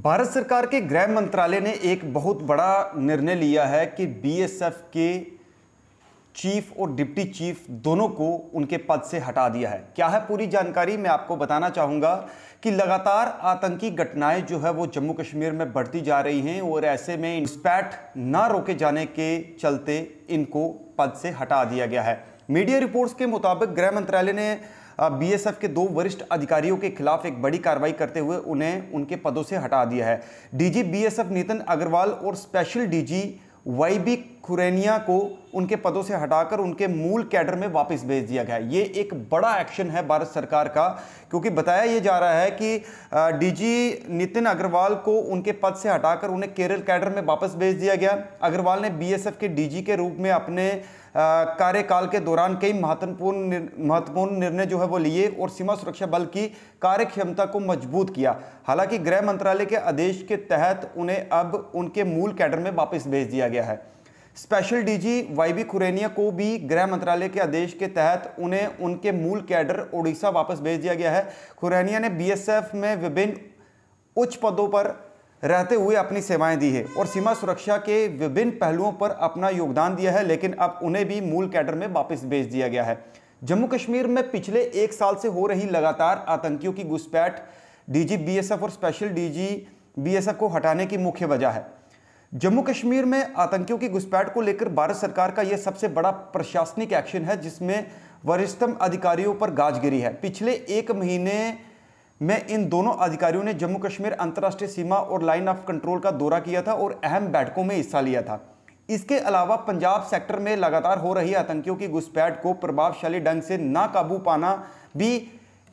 भारत सरकार के गृह मंत्रालय ने एक बहुत बड़ा निर्णय लिया है कि बीएसएफ के चीफ और डिप्टी चीफ दोनों को उनके पद से हटा दिया है क्या है पूरी जानकारी मैं आपको बताना चाहूँगा कि लगातार आतंकी घटनाएं जो है वो जम्मू कश्मीर में बढ़ती जा रही हैं और ऐसे में इंस्पैट ना रोके जाने के चलते इनको पद से हटा दिया गया है मीडिया रिपोर्ट्स के मुताबिक गृह मंत्रालय ने बीएसएफ के दो वरिष्ठ अधिकारियों के खिलाफ एक बड़ी कार्रवाई करते हुए उन्हें उनके पदों से हटा दिया है डीजी बीएसएफ नितिन अग्रवाल और स्पेशल डीजी वाईबी खुरैनिया को उनके पदों से हटाकर उनके मूल कैडर में वापस भेज दिया गया ये एक बड़ा एक्शन है भारत सरकार का क्योंकि बताया ये जा रहा है कि डीजी नितिन अग्रवाल को उनके पद से हटाकर उन्हें केरल कैडर में वापस भेज दिया गया अग्रवाल ने बीएसएफ के डीजी के रूप में अपने कार्यकाल के दौरान कई महत्वपूर्ण महत्वपूर्ण निर्णय जो है वो लिए और सीमा सुरक्षा बल की कार्यक्षमता को मजबूत किया हालांकि गृह मंत्रालय के आदेश के तहत उन्हें अब उनके मूल कैडर में वापस भेज दिया गया है स्पेशल डीजी वाईबी खुरेनिया को भी गृह मंत्रालय के आदेश के तहत उन्हें उनके मूल कैडर ओडिशा वापस भेज दिया गया है खुरेनिया ने बीएसएफ में विभिन्न उच्च पदों पर रहते हुए अपनी सेवाएं दी है और सीमा सुरक्षा के विभिन्न पहलुओं पर अपना योगदान दिया है लेकिन अब उन्हें भी मूल कैडर में वापस भेज दिया गया है जम्मू कश्मीर में पिछले एक साल से हो रही लगातार आतंकियों की घुसपैठ डीजी बीएसएफ और स्पेशल डीजी बीएसएफ को हटाने की मुख्य वजह है जम्मू कश्मीर में आतंकियों की घुसपैठ को लेकर भारत सरकार का यह सबसे बड़ा प्रशासनिक एक्शन है जिसमें वरिष्ठतम अधिकारियों पर गाज गिरी है पिछले एक महीने में इन दोनों अधिकारियों ने जम्मू कश्मीर अंतर्राष्ट्रीय सीमा और लाइन ऑफ कंट्रोल का दौरा किया था और अहम बैठकों में हिस्सा लिया था इसके अलावा पंजाब सेक्टर में लगातार हो रही आतंकियों की घुसपैठ को प्रभावशाली ढंग से ना काबू पाना भी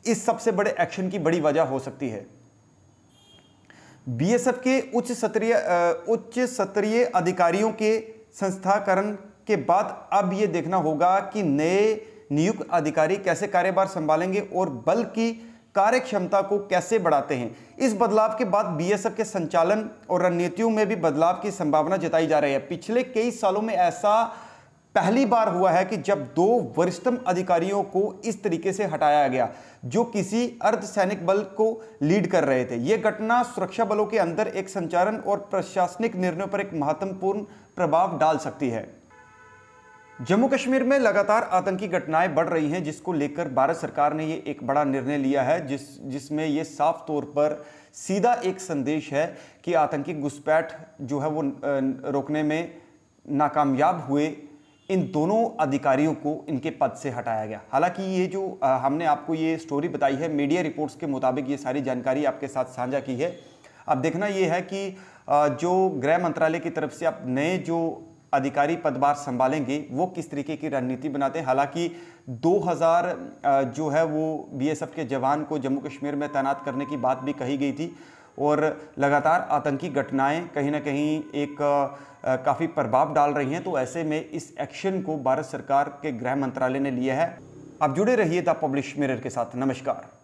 इस सबसे बड़े एक्शन की बड़ी वजह हो सकती है बीएसएफ के उच्च स्तरीय उच्च स्तरीय अधिकारियों के संस्थाकरण के बाद अब यह देखना होगा कि नए नियुक्त अधिकारी कैसे कार्यभार संभालेंगे और बल की कार्य क्षमता को कैसे बढ़ाते हैं इस बदलाव के बाद बीएसएफ के संचालन और रणनीतियों में भी बदलाव की संभावना जताई जा रही है पिछले कई सालों में ऐसा पहली बार हुआ है कि जब दो वरिष्ठतम अधिकारियों को इस तरीके से हटाया गया जो किसी अर्धसैनिक बल को लीड कर रहे थे यह घटना सुरक्षा बलों के अंदर एक संचालन और प्रशासनिक निर्णयों पर एक महत्वपूर्ण प्रभाव डाल सकती है जम्मू कश्मीर में लगातार आतंकी घटनाएं बढ़ रही हैं जिसको लेकर भारत सरकार ने ये एक बड़ा निर्णय लिया है जिस जिसमें ये साफ तौर पर सीधा एक संदेश है कि आतंकी घुसपैठ जो है वो रोकने में नाकामयाब हुए इन दोनों अधिकारियों को इनके पद से हटाया गया हालांकि ये जो हमने आपको ये स्टोरी बताई है मीडिया रिपोर्ट्स के मुताबिक ये सारी जानकारी आपके साथ साझा की है अब देखना ये है कि जो गृह मंत्रालय की तरफ से अब नए जो अधिकारी पदभार संभालेंगे वो किस तरीके की रणनीति बनाते हैं हालांकि 2000 जो है वो बीएसएफ के जवान को जम्मू कश्मीर में तैनात करने की बात भी कही गई थी और लगातार आतंकी घटनाएं कहीं ना कहीं एक काफ़ी प्रभाव डाल रही हैं तो ऐसे में इस एक्शन को भारत सरकार के गृह मंत्रालय ने लिया है आप जुड़े रहिए द पब्लिश मिरर के साथ नमस्कार